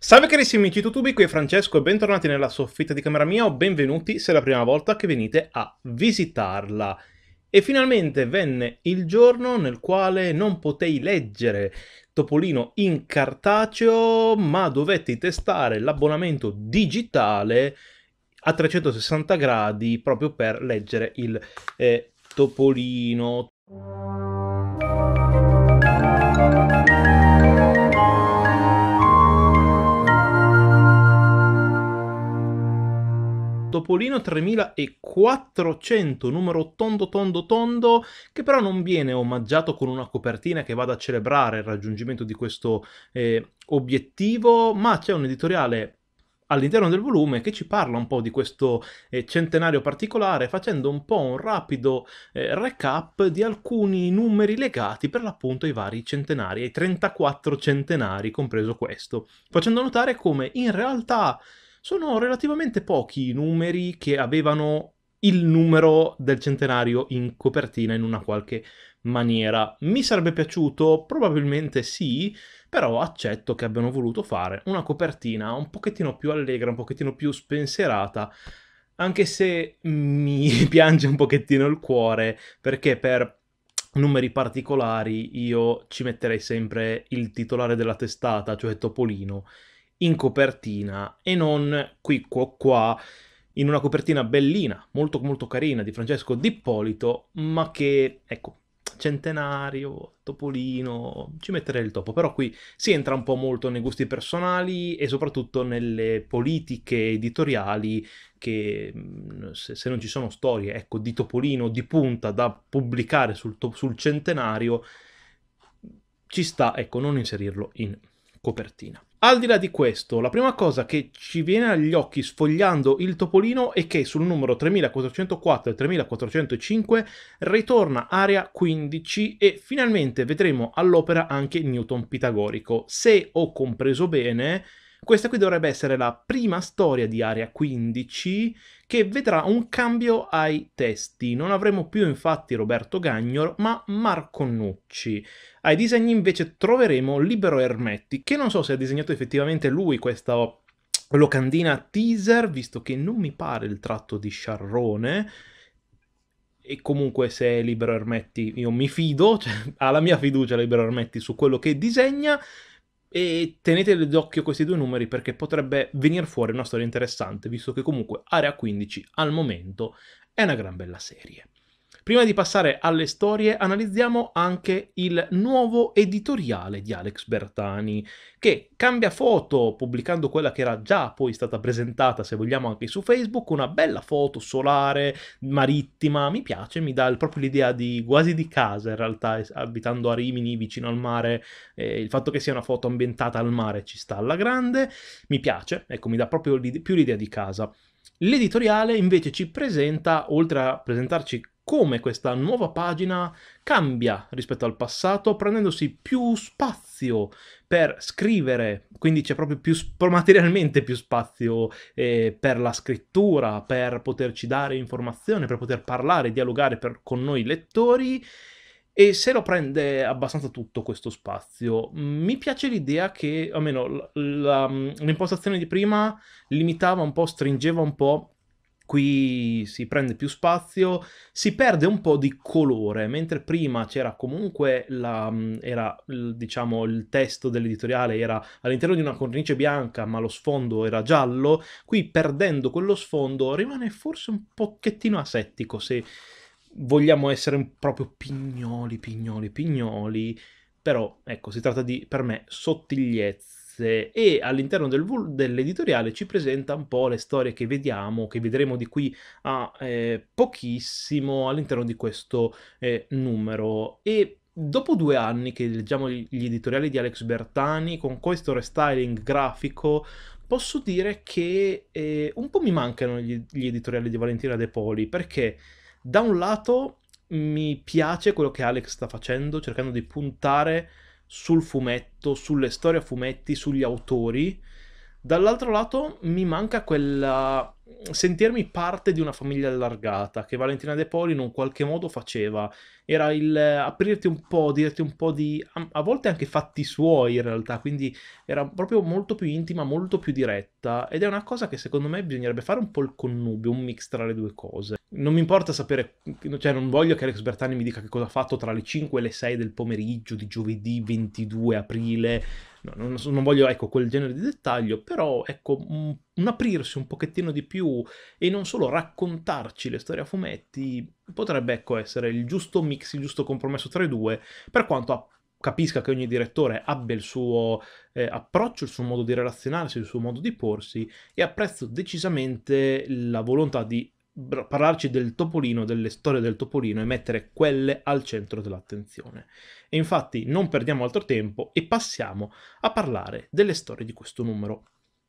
Salve carissimi amici YouTube, qui è Francesco e bentornati nella soffitta di camera mia o benvenuti se è la prima volta che venite a visitarla. E finalmente venne il giorno nel quale non potei leggere Topolino in cartaceo, ma dovetti testare l'abbonamento digitale a 360 gradi proprio per leggere il eh, Topolino. Topolino 3400, numero tondo tondo tondo, che però non viene omaggiato con una copertina che vada a celebrare il raggiungimento di questo eh, obiettivo, ma c'è un editoriale all'interno del volume che ci parla un po' di questo eh, centenario particolare facendo un po' un rapido eh, recap di alcuni numeri legati per l'appunto ai vari centenari, ai 34 centenari compreso questo, facendo notare come in realtà sono relativamente pochi i numeri che avevano il numero del centenario in copertina in una qualche maniera. Mi sarebbe piaciuto? Probabilmente sì, però accetto che abbiano voluto fare una copertina un pochettino più allegra, un pochettino più spensierata, anche se mi piange un pochettino il cuore, perché per numeri particolari io ci metterei sempre il titolare della testata, cioè Topolino, in copertina e non qui qua qua in una copertina bellina, molto molto carina di Francesco D'Ippolito, ma che ecco, centenario, topolino, ci metterei il topo, però qui si entra un po' molto nei gusti personali e soprattutto nelle politiche editoriali che mm, se, non ci sono storie, ecco, di topolino di punta da pubblicare sul, sul centenario ci sta, ecco, non inserirlo in copertina. Al di là di questo, la prima cosa che ci viene agli occhi sfogliando il topolino è che sul numero 3404 e 3405 ritorna area 15 e finalmente vedremo all'opera anche Newton pitagorico. Se ho compreso bene, questa qui dovrebbe essere la prima storia di Area 15 che vedrà un cambio ai testi. Non avremo più infatti Roberto Gagnor, ma Marco Nucci. Ai disegni invece troveremo Libero Ermetti, che non so se ha disegnato effettivamente lui questa locandina teaser, visto che non mi pare il tratto di Sciarrone e comunque se è Libero Ermetti io mi fido, cioè, ha la mia fiducia Libero Ermetti su quello che disegna e tenete d'occhio questi due numeri perché potrebbe venire fuori una storia interessante, visto che comunque Area 15 al momento è una gran bella serie. Prima di passare alle storie, analizziamo anche il nuovo editoriale di Alex Bertani, che cambia foto pubblicando quella che era già poi stata presentata, se vogliamo, anche su Facebook, una bella foto solare, marittima, mi piace, mi dà proprio l'idea di quasi di casa in realtà, abitando a Rimini, vicino al mare, eh, il fatto che sia una foto ambientata al mare ci sta alla grande, mi piace, ecco, mi dà proprio l'idea, più l'idea di casa. L'editoriale invece ci presenta, oltre a presentarci come questa nuova pagina cambia rispetto al passato, prendendosi più spazio per scrivere, quindi c'è proprio più, materialmente più spazio eh, per la scrittura, per poterci dare informazione, per poter parlare, dialogare per, con noi lettori e se lo prende abbastanza tutto questo spazio. Mi piace l'idea che, almeno l'impostazione di prima limitava un po', stringeva un po' qui si prende più spazio, si perde un po' di colore, mentre prima c'era comunque la, mm, era, diciamo, il testo dell'editoriale era all'interno di una cornice bianca, ma lo sfondo era giallo, qui perdendo quello sfondo rimane forse un pochettino asettico se vogliamo essere proprio pignoli, pignoli, pignoli, però ecco, si tratta di, per me, sottigliezza interviste e all'interno del, dell'editoriale ci presenta un po' le storie che vediamo, che vedremo di qui a eh, pochissimo all'interno di questo eh, numero. E Dopo due anni che leggiamo gli editoriali di Alex Bertani, con questo restyling grafico, posso dire che eh, un po' mi mancano gli, gli, editoriali di Valentina De Poli, perché da un lato mi piace quello che Alex sta facendo, cercando di puntare sul fumetto, sulle storie a fumetti, sugli autori Dall'altro lato mi manca quella sentirmi parte di una famiglia allargata che Valentina De Poli in un qualche modo faceva. Era il eh, aprirti un po', dirti un po' di a volte anche fatti suoi in realtà, quindi era proprio molto più intima, molto più diretta ed è una cosa che secondo me bisognerebbe fare un po' il connubio, un mix tra le due cose. Non mi importa sapere, cioè non voglio che Alex Bertani mi dica che cosa ha fatto tra le 5 e le 6 del pomeriggio di giovedì 22 aprile no, non, non, voglio ecco, quel genere di dettaglio, però ecco, un, un aprirsi un pochettino di più e non solo raccontarci le storie a fumetti potrebbe ecco, essere il giusto mix, il giusto compromesso tra i due, per quanto a capisca che ogni direttore abbia il suo eh, approccio, il suo modo di relazionarsi, il suo modo di porsi e apprezzo decisamente la volontà di parlarci del topolino, delle storie del topolino e mettere quelle al centro dell'attenzione. E infatti non perdiamo altro tempo e passiamo a parlare delle storie di questo numero.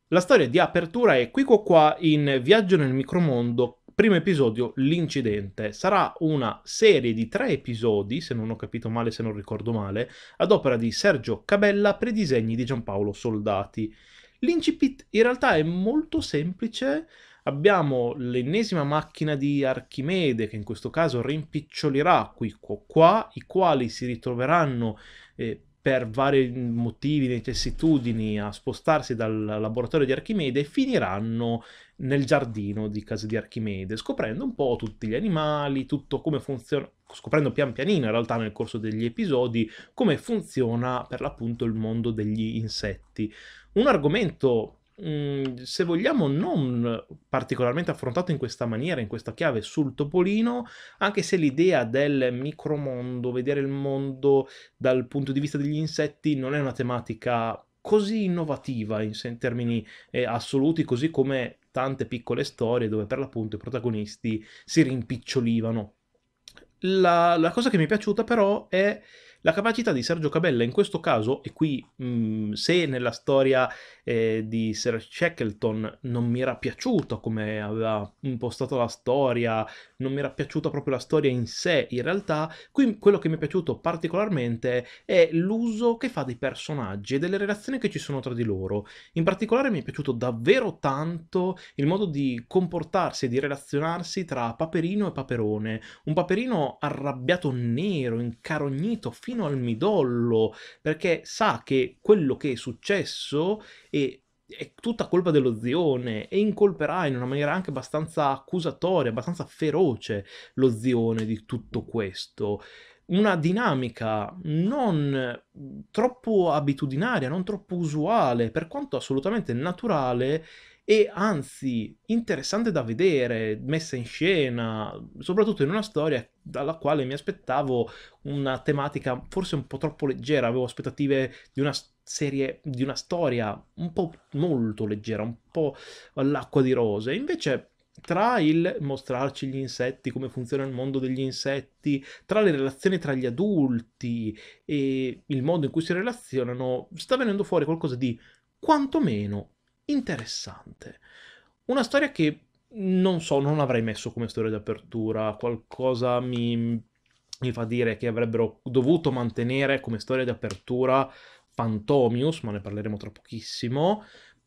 La storia di apertura è Quico qua in Viaggio nel micromondo, primo episodio L'incidente. Sarà una serie di tre episodi, se non ho capito male, se non ricordo male, ad opera di Sergio Cabella, predisegni di Giampaolo Soldati. L'incipit in realtà è molto semplice, abbiamo l'ennesima macchina di Archimede che in questo caso rimpicciolirà qui qua, i quali si ritroveranno eh, per vari motivi, necessitudini a spostarsi dal laboratorio di Archimede e finiranno nel giardino di casa di Archimede, scoprendo un po' tutti gli animali, tutto come funziona, scoprendo pian pianino in realtà nel corso degli episodi come funziona per l'appunto il mondo degli insetti. Un argomento Mhmm, se vogliamo, non particolarmente affrontato in questa maniera, in questa chiave sul Topolino, anche se l'idea del micromondo, vedere il mondo dal punto di vista degli insetti, non è una tematica così innovativa in, in termini eh, assoluti, così come tante piccole storie dove per l'appunto i protagonisti si rimpicciolivano. La, la cosa che mi è piaciuta però è la capacità di Sergio Cabella in questo caso, e qui mh, mhmm, se nella storia eh, di Sir Shackleton non mi era piaciuto come aveva impostato la storia, non mi era piaciuta proprio la storia in sé in realtà, qui quello che mi è piaciuto particolarmente è l'uso che fa dei personaggi e delle relazioni che ci sono tra di loro. In particolare mi è piaciuto davvero tanto il modo di comportarsi e di relazionarsi tra Paperino e Paperone, un Paperino arrabbiato nero, incarognito fino al midollo, perché sa che quello che è successo e è tutta colpa dello zione e incolperà in una maniera anche abbastanza accusatoria, abbastanza feroce lo zione di tutto questo. Una dinamica non troppo abitudinaria, non troppo usuale, per quanto assolutamente naturale e anzi interessante da vedere, messa in scena, soprattutto in una storia dalla quale mi aspettavo una tematica forse un po' troppo leggera, avevo aspettative di una storia serie di una storia un po' molto leggera, un po' all'acqua di rose. Invece tra il mostrarci gli insetti, come funziona il mondo degli insetti, tra le relazioni tra gli adulti e il modo in cui si relazionano, sta venendo fuori qualcosa di quantomeno interessante. Una storia che non so, non avrei messo come storia d'apertura, qualcosa mi, mi fa dire che avrebbero dovuto mantenere come storia d'apertura Pantomius, ma ne parleremo tra pochissimo.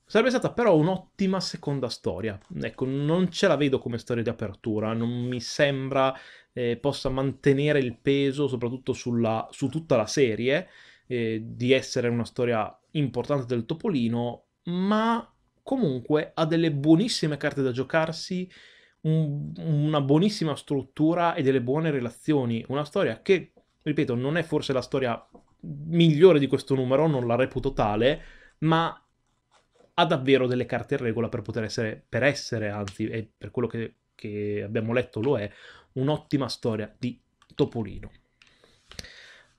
Sarebbe stata però un'ottima seconda storia. Ecco, non ce la vedo come storia di apertura, non mi sembra eh, possa mantenere il peso, soprattutto sulla, su tutta la serie, eh, di essere una storia importante del Topolino, ma comunque ha delle buonissime carte da giocarsi, un, una buonissima struttura e delle buone relazioni. Una storia che, ripeto, non è forse la storia migliore di questo numero, non la reputo tale, ma ha davvero delle carte in regola per poter essere, per essere anzi, e per quello che, che abbiamo letto lo è, un'ottima storia di Topolino.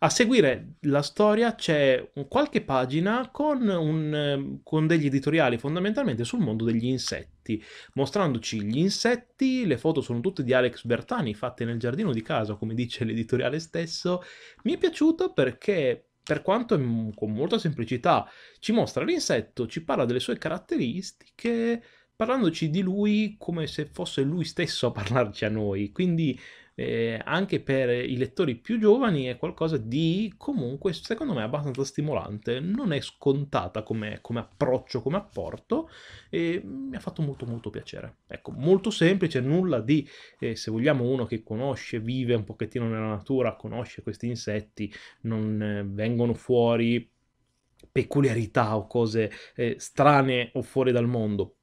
A seguire la storia c'è qualche pagina con, un, con, degli editoriali fondamentalmente sul mondo degli insetti, mostrandoci gli insetti, le foto sono tutte di Alex Bertani fatte nel giardino di casa, come dice l'editoriale stesso. Mi è piaciuto perché per quanto con molta semplicità ci mostra l'insetto, ci parla delle sue caratteristiche, parlandoci di lui come se fosse lui stesso a parlarci a noi, quindi eh, anche per i lettori più giovani è qualcosa di comunque, secondo me, abbastanza stimolante. Non è scontata come, come approccio, come apporto, e mi ha fatto molto molto piacere. Ecco, molto semplice, nulla di, eh, se vogliamo, uno che conosce, vive un pochettino nella natura, conosce questi insetti, non eh, vengono fuori peculiarità o cose eh, strane o fuori dal mondo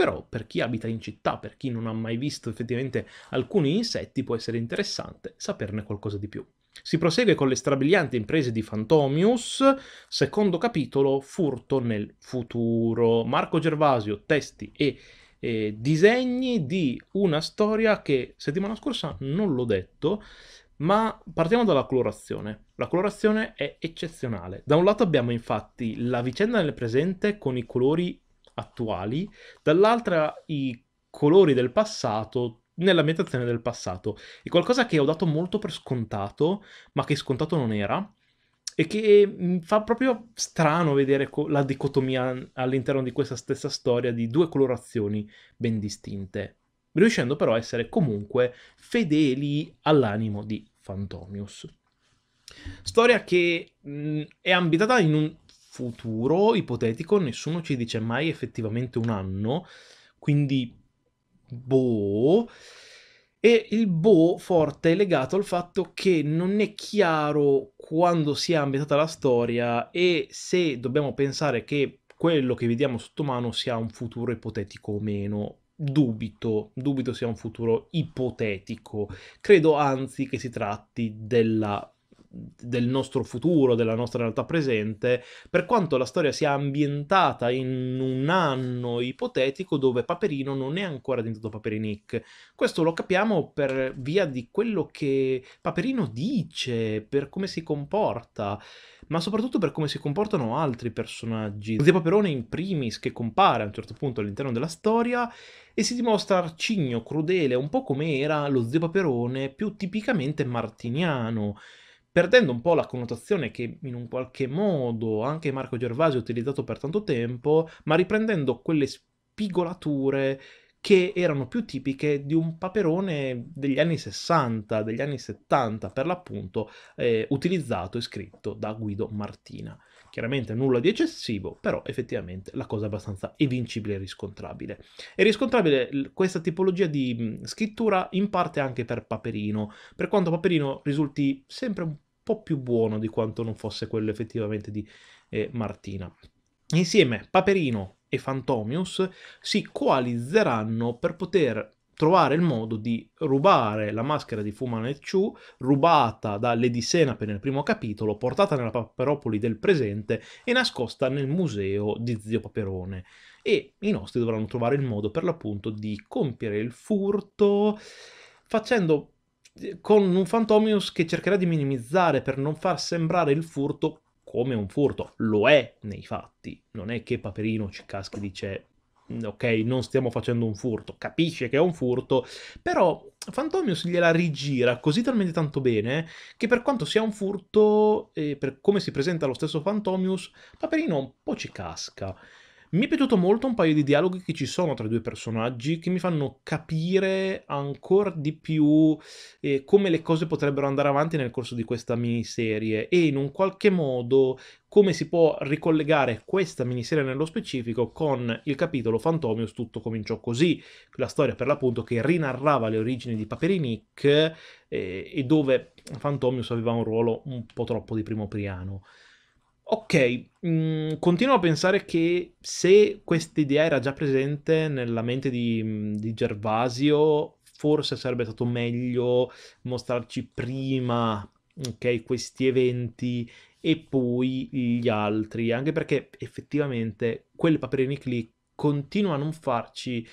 però per chi abita in città, per chi non ha mai visto effettivamente alcuni insetti, può essere interessante saperne qualcosa di più. Si prosegue con le strabilianti imprese di Fantomius, secondo capitolo Furto nel futuro. Marco Gervasio, testi e eh, disegni di una storia che settimana scorsa non l'ho detto, ma partiamo dalla colorazione. La colorazione è eccezionale. Da un lato abbiamo infatti la vicenda nel presente con i colori attuali, dall'altra i colori del passato nell'ambientazione del passato. È qualcosa che ho dato molto per scontato, ma che scontato non era, e che mm, fa proprio strano vedere la dicotomia all'interno di questa stessa storia di due colorazioni ben distinte, riuscendo però a essere comunque fedeli all'animo di Phantomius. Storia che mh, mm, è ambientata in un futuro ipotetico, nessuno ci dice mai effettivamente un anno, quindi boh. E il boh forte è legato al fatto che non è chiaro quando sia ambientata la storia e se dobbiamo pensare che quello che vediamo sotto mano sia un futuro ipotetico o meno dubito, dubito sia un futuro ipotetico. Credo anzi che si tratti della del nostro futuro, della nostra realtà presente, per quanto la storia sia ambientata in un anno ipotetico dove Paperino non è ancora diventato Paperinic. Questo lo capiamo per via di quello che Paperino dice, per come si comporta, ma soprattutto per come si comportano altri personaggi. Zio Paperone in primis, che compare a un certo punto all'interno della storia, e si dimostra arcigno, crudele, un po' come era lo zio Paperone più tipicamente martiniano perdendo un po' la connotazione che in un qualche modo anche Marco Gervasi ha utilizzato per tanto tempo, ma riprendendo quelle spigolature che erano più tipiche di un paperone degli anni 60, degli anni 70 per l'appunto, eh, utilizzato e scritto da Guido Martina. Chiaramente nulla di eccessivo, però effettivamente la cosa è abbastanza evincibile e riscontrabile. È riscontrabile questa tipologia di scrittura in parte anche per Paperino, per quanto Paperino risulti sempre un po' più buono di quanto non fosse quello effettivamente di eh, Martina. Insieme Paperino e Fantomius si coalizzeranno per poter trovare il modo di rubare la maschera di Fumane Chu, rubata da Lady Senape nel primo capitolo, portata nella Paperopoli del presente e nascosta nel museo di Zio Paperone. E i nostri dovranno trovare il modo per l'appunto di compiere il furto facendo eh, con un Fantomius che cercherà di minimizzare per non far sembrare il furto come un furto. Lo è nei fatti, non è che Paperino ci caschi e dice Mm, ok, non stiamo facendo un furto, capisce che è un furto, però Fantomius gliela rigira così talmente tanto bene che per quanto sia un furto, eh, per come si presenta lo stesso Fantomius, Paperino un po' ci casca. Mi è piaciuto molto un paio di dialoghi che ci sono tra i due personaggi che mi fanno capire ancora di più eh, come le cose potrebbero andare avanti nel corso di questa miniserie e in un qualche modo come si può ricollegare questa miniserie nello specifico con il capitolo Fantomius Tutto cominciò così, la storia per l'appunto che rinarrava le origini di Paperinik eh, e dove Fantomius aveva un ruolo un po' troppo di primo piano. Ok, mh, mm, continuo a pensare che se questa idea era già presente nella mente di, mm, di Gervasio, forse sarebbe stato meglio mostrarci prima okay, questi eventi e poi gli altri, anche perché effettivamente quelle paperini lì continua a non farci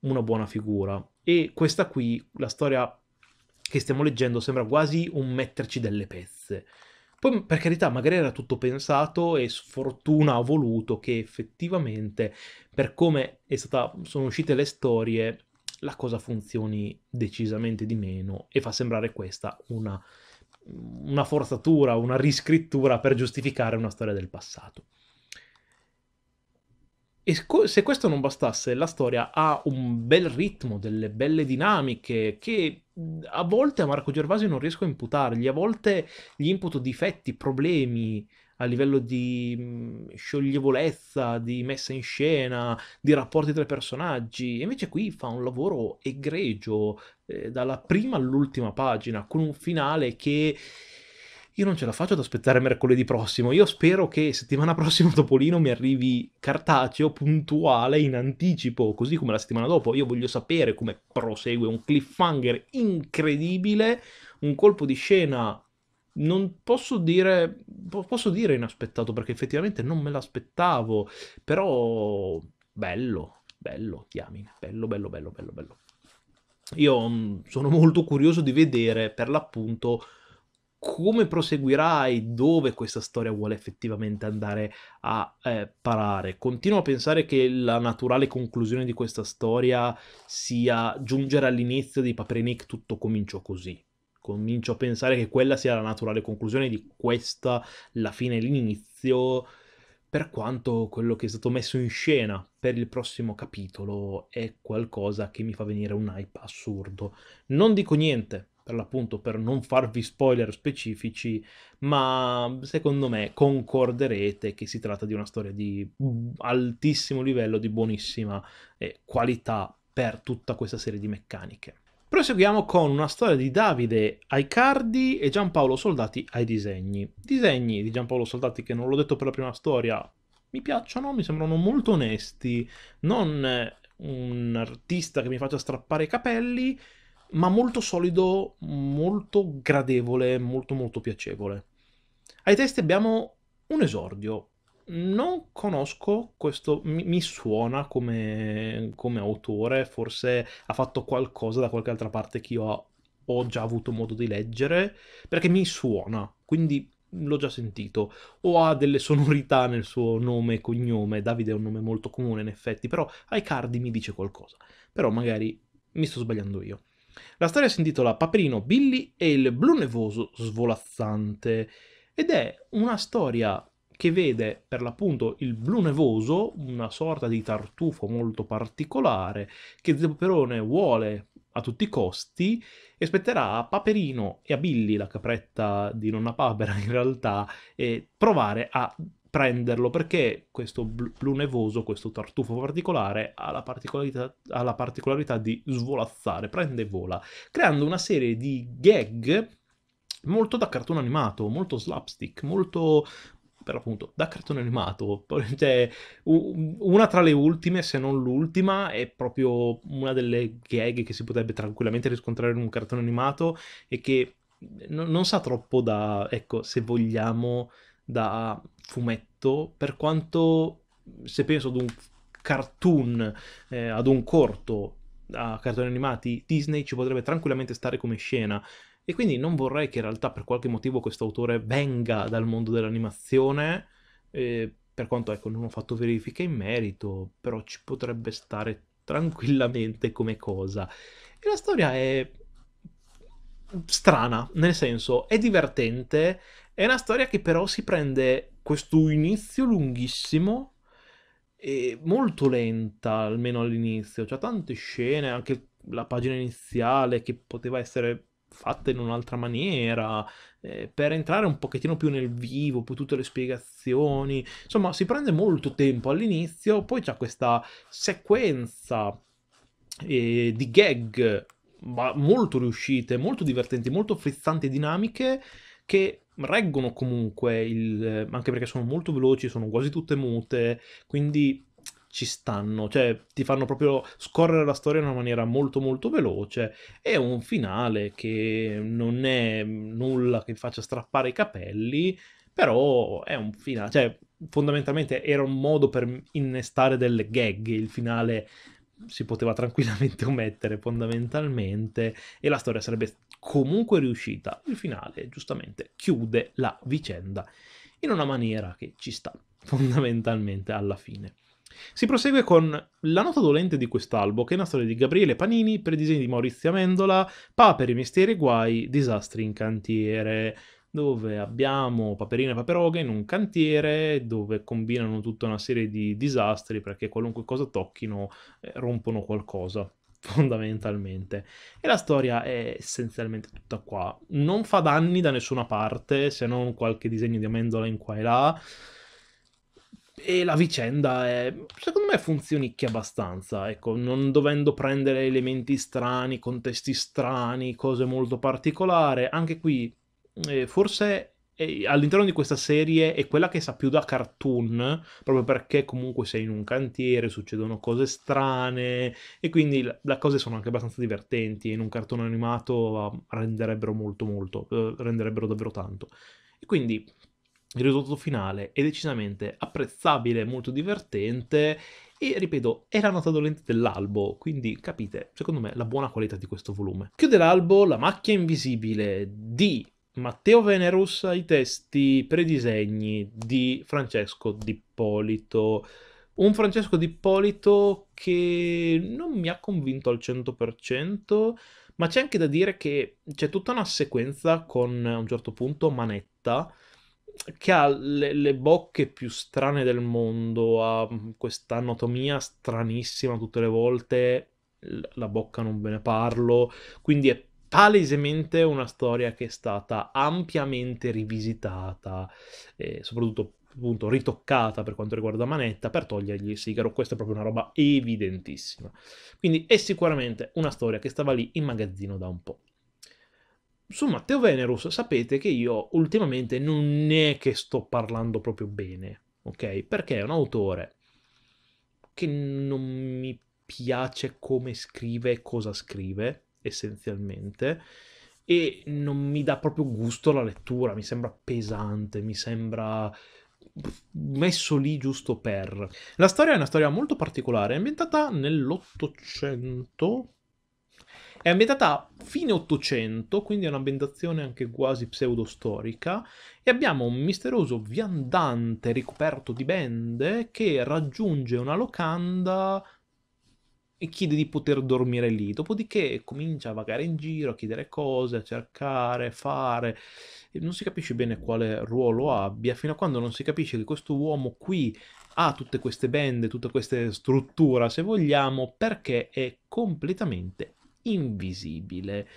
una buona figura. E questa qui, la storia che stiamo leggendo, sembra quasi un metterci delle pezze. Poi, per carità, magari era tutto pensato e sfortuna ha voluto che effettivamente, per come stata, sono uscite le storie, la cosa funzioni decisamente di meno e fa sembrare questa una, una forzatura, una riscrittura per giustificare una storia del passato. E se questo non bastasse, la storia ha un bel ritmo, delle belle dinamiche che mhmm, a volte a Marco Gervasio non riesco a imputargli, a volte gli imputo difetti, problemi a livello di mhmm, scioglievolezza, di messa in scena, di rapporti tra i personaggi. invece qui fa un lavoro egregio eh, dalla prima all'ultima pagina, con un finale che io non ce la faccio ad aspettare mercoledì prossimo, io spero che settimana prossima Topolino mi arrivi cartaceo, puntuale, in anticipo, così come la settimana dopo, io voglio sapere come prosegue un cliffhanger incredibile, un colpo di scena non posso dire, posso dire inaspettato perché effettivamente non me l'aspettavo, però bello, bello, diamine, bello, bello, bello, bello, bello. Io mm, sono molto curioso di vedere per l'appunto come proseguirà e dove questa storia vuole effettivamente andare a eh, parare. Continuo a pensare che la naturale conclusione di questa storia sia giungere all'inizio di Paperinic tutto cominciò così. Comincio a pensare che quella sia la naturale conclusione di questa, la fine e l'inizio, per quanto quello che è stato messo in scena per il prossimo capitolo è qualcosa che mi fa venire un hype assurdo. Non dico niente, per l'appunto per non farvi spoiler specifici, ma secondo me concorderete che si tratta di una storia di mm, altissimo livello, di buonissima eh, qualità per tutta questa serie di meccaniche. Proseguiamo con una storia di Davide ai cardi e Giampaolo Soldati ai disegni. Disegni di Giampaolo Soldati che non l'ho detto per la prima storia, mi piacciono, mi sembrano molto onesti, non un artista che mi faccia strappare i capelli, ma molto solido, molto gradevole, molto molto piacevole. Ai testi abbiamo un esordio. Non conosco questo, mi, mi suona come, come, autore, forse ha fatto qualcosa da qualche altra parte che io ho, ho già avuto modo di leggere, perché mi suona, quindi l'ho già sentito, o ha delle sonorità nel suo nome e cognome, Davide è un nome molto comune in effetti, però ai cardi mi dice qualcosa, però magari mi sto sbagliando io. La storia si intitola Paperino, Billy e il blu nevoso svolazzante ed è una storia che vede per l'appunto il blu nevoso, una sorta di tartufo molto particolare che Zeperone vuole a tutti i costi e spetterà a Paperino e a Billy, la capretta di nonna Papera in realtà, provare a prenderlo perché questo blu nevoso, questo tartufo particolare, ha la particolarità, ha la particolarità di svolazzare, prende e vola, creando una serie di gag molto da cartone animato, molto slapstick, molto per l'appunto da cartone animato. Cioè, una tra le ultime, se non l'ultima, è proprio una delle gag che si potrebbe tranquillamente riscontrare in un cartone animato e che non sa troppo da, ecco, se vogliamo da fumetto, per quanto se penso ad un cartoon, eh, ad un corto a cartoni animati, Disney ci potrebbe tranquillamente stare come scena. E quindi non vorrei che in realtà per qualche motivo questo autore venga dal mondo dell'animazione, eh, per quanto ecco non ho fatto verifiche in merito, però ci potrebbe stare tranquillamente come cosa. E la storia è strana, nel senso è divertente, è una storia che però si prende questo inizio lunghissimo e molto lenta, almeno all'inizio. C'è tante scene, anche la pagina iniziale che poteva essere fatta in un'altra maniera, eh, per entrare un pochettino più nel vivo, poi tutte le spiegazioni. Insomma, si prende molto tempo all'inizio, poi c'è questa sequenza eh, di gag ma molto riuscite, molto divertenti, molto frizzanti e dinamiche che reggono comunque, il, anche perché sono molto veloci, sono quasi tutte mute, quindi ci stanno, cioè ti fanno proprio scorrere la storia in una maniera molto molto veloce e un finale che non è nulla che faccia strappare i capelli, però è un finale, cioè fondamentalmente era un modo per innestare delle gag il finale si poteva tranquillamente omettere fondamentalmente e la storia sarebbe comunque riuscita. Il finale giustamente chiude la vicenda in una maniera che ci sta fondamentalmente alla fine. Si prosegue con La nota dolente di quest'albo, che è una storia di Gabriele Panini per disegni di Maurizio Amendola, Paperi, misteri e guai, disastri in cantiere dove abbiamo Paperino e Paperoga in un cantiere dove combinano tutta una serie di disastri perché qualunque cosa tocchino eh, rompono qualcosa fondamentalmente. E la storia è essenzialmente tutta qua. Non fa danni da nessuna parte, se non qualche disegno di amendola in qua e là. E la vicenda è, secondo me, funzionicchia abbastanza, ecco, non dovendo prendere elementi strani, contesti strani, cose molto particolari. Anche qui eh, forse eh, all'interno di questa serie è quella che sa più da cartoon, proprio perché comunque sei in un cantiere, succedono cose strane e quindi le cose sono anche abbastanza divertenti in un cartone animato ehm, renderebbero molto molto, eh, renderebbero davvero tanto. E quindi il risultato finale è decisamente apprezzabile, molto divertente e ripeto, è la nota dolente dell'albo, quindi capite, secondo me, la buona qualità di questo volume. Chiude l'albo La macchia invisibile di Matteo Venerus i testi predisegni di Francesco Dippolito. Un Francesco Dippolito che non mi ha convinto al 100%, ma c'è anche da dire che c'è tutta una sequenza con a un certo punto Manetta che ha le, le bocche più strane del mondo, ha questa anatomia stranissima tutte le volte, la bocca non ve ne parlo, quindi è palesemente una storia che è stata ampiamente rivisitata, eh, soprattutto appunto ritoccata per quanto riguarda Manetta per togliergli il sigaro, questa è proprio una roba evidentissima. Quindi è sicuramente una storia che stava lì in magazzino da un po'. Su Matteo Venerus sapete che io ultimamente non è che sto parlando proprio bene, ok? Perché è un autore che non mi piace come scrive e cosa scrive, essenzialmente, e non mi dà proprio gusto la lettura, mi sembra pesante, mi sembra messo lì giusto per. La storia è una storia molto particolare, è ambientata nell'Ottocento. È ambientata a fine Ottocento, quindi è un'ambientazione anche quasi pseudostorica, e abbiamo un misterioso viandante ricoperto di bende che raggiunge una locanda e chiede di poter dormire lì. Dopodiché comincia a vagare in giro, a chiedere cose, a cercare, a fare. E non si capisce bene quale ruolo abbia, fino a quando non si capisce che questo uomo qui ha tutte queste bende, tutte queste strutture, se vogliamo, perché è completamente invisibile.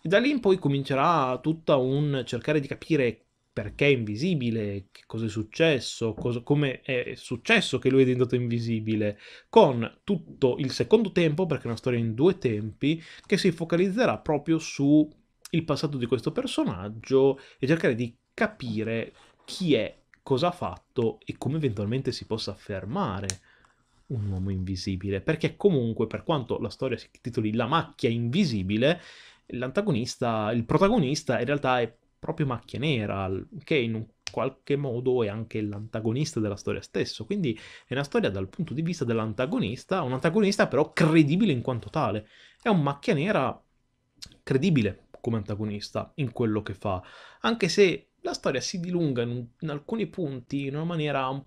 E da lì in poi comincerà tutta un cercare di capire perché è invisibile, che cosa è successo, cosa, come è successo che lui è diventato invisibile, con tutto il secondo tempo, perché è una storia in due tempi, che si focalizzerà proprio su il passato di questo personaggio e cercare di capire chi è, cosa ha fatto e come eventualmente si possa affermare un uomo invisibile, perché comunque per quanto la storia si titoli La macchia invisibile, l'antagonista, il protagonista in realtà è proprio macchia nera, che in un qualche modo è anche l'antagonista della storia stesso. Quindi è una storia dal punto di vista dell'antagonista, un antagonista però credibile in quanto tale. È un macchia nera credibile come antagonista in quello che fa, anche se la storia si dilunga in, in alcuni punti in una maniera un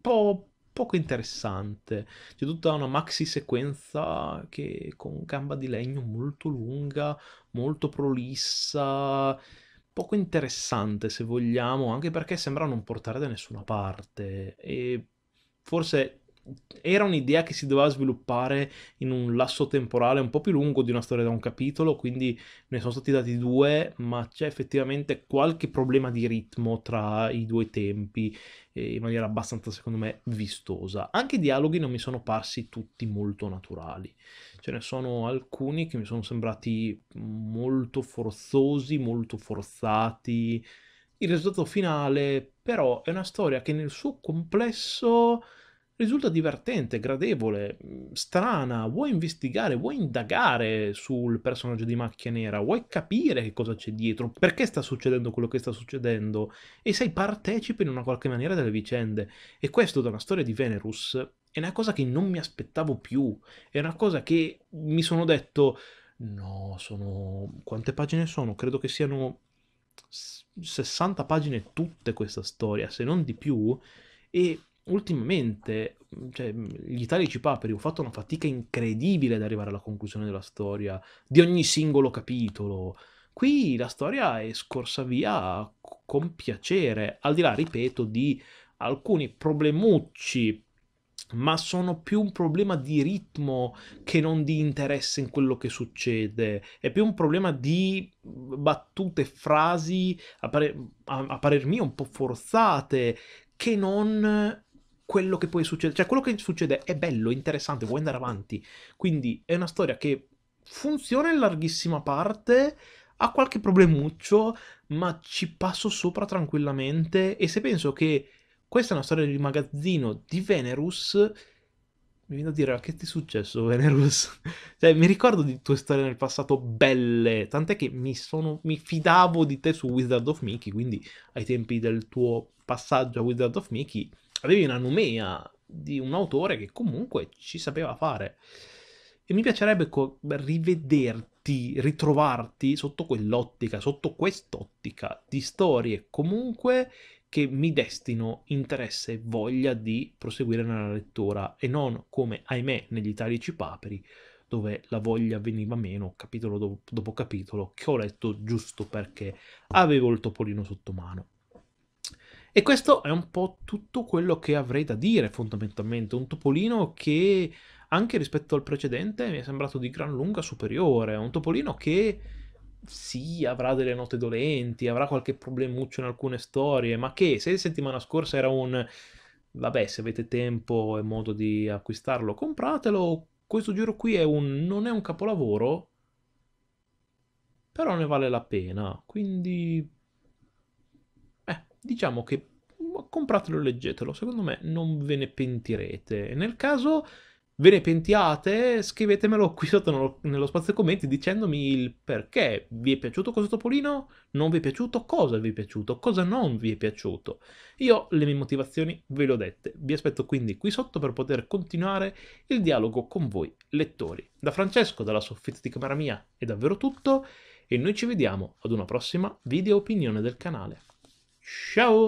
po' poco interessante. C'è tutta una maxi sequenza che con gamba di legno molto lunga, molto prolissa, poco interessante se vogliamo, anche perché sembra non portare da nessuna parte e forse era un'idea che si doveva sviluppare in un lasso temporale un po' più lungo di una storia da un capitolo, quindi ne sono stati dati due, ma c'è effettivamente qualche problema di ritmo tra i due tempi eh, in maniera abbastanza, secondo me, vistosa. Anche i dialoghi non mi sono parsi tutti molto naturali. Ce ne sono alcuni che mi sono sembrati molto forzosi, molto forzati. Il risultato finale, però, è una storia che nel suo complesso risulta divertente, gradevole, mm, strana, vuoi investigare, vuoi indagare sul personaggio di Macchia Nera, vuoi capire che cosa c'è dietro, perché sta succedendo quello che sta succedendo e sei partecipe in una qualche maniera delle vicende. E questo da una storia di Venerus è una cosa che non mi aspettavo più, è una cosa che mi sono detto no, sono quante pagine sono? Credo che siano 60 pagine tutte questa storia, se non di più e ultimamente cioè, gli italici paperi hanno fatto una fatica incredibile ad arrivare alla conclusione della storia, di ogni singolo capitolo. Qui la storia è scorsa via con piacere, al di là, ripeto, di alcuni problemucci, ma sono più un problema di ritmo che non di interesse in quello che succede, è più un problema di battute, frasi, a, parer, a, a parer mio, un po' forzate, che non quello che poi succede, cioè quello che succede è bello, interessante, vuoi andare avanti. Quindi è una storia che funziona in larghissima parte, ha qualche problemuccio, ma ci passo sopra tranquillamente e se penso che questa è una storia di magazzino di Venerus, mi viene a dire che ti è successo Venerus? cioè mi ricordo di tue storie nel passato belle, tant'è che mi, sono, mi fidavo di te su Wizard of Mickey, quindi ai tempi del tuo passaggio a Wizard of Mickey avevi una nomea di un autore che comunque ci sapeva fare. E mi piacerebbe co- rivederti, ritrovarti sotto quell'ottica, sotto quest'ottica di storie comunque che mi destino interesse e voglia di proseguire nella lettura e non come, ahimè, negli italici paperi, dove la voglia veniva meno capitolo dopo, dopo capitolo, che ho letto giusto perché avevo il topolino sotto mano. E questo è un po' tutto quello che avrei da dire fondamentalmente, un Topolino che anche rispetto al precedente mi è sembrato di gran lunga superiore, un Topolino che sì, avrà delle note dolenti, avrà qualche problemuccio in alcune storie, ma che se settimana scorsa era un vabbè, se avete tempo e modo di acquistarlo, compratelo. Questo giro qui è un non è un capolavoro, però ne vale la pena, quindi diciamo che compratelo e leggetelo, secondo me non ve ne pentirete. Nel caso ve ne pentiate, scrivetemelo qui sotto nello, nello spazio commenti dicendomi il perché vi è piaciuto questo topolino, non vi è piaciuto, cosa vi è piaciuto, cosa non vi è piaciuto. Io le mie motivazioni ve le ho dette, vi aspetto quindi qui sotto per poter continuare il dialogo con voi lettori. Da Francesco, dalla soffitta di camera mia è davvero tutto e noi ci vediamo ad una prossima video opinione del canale. show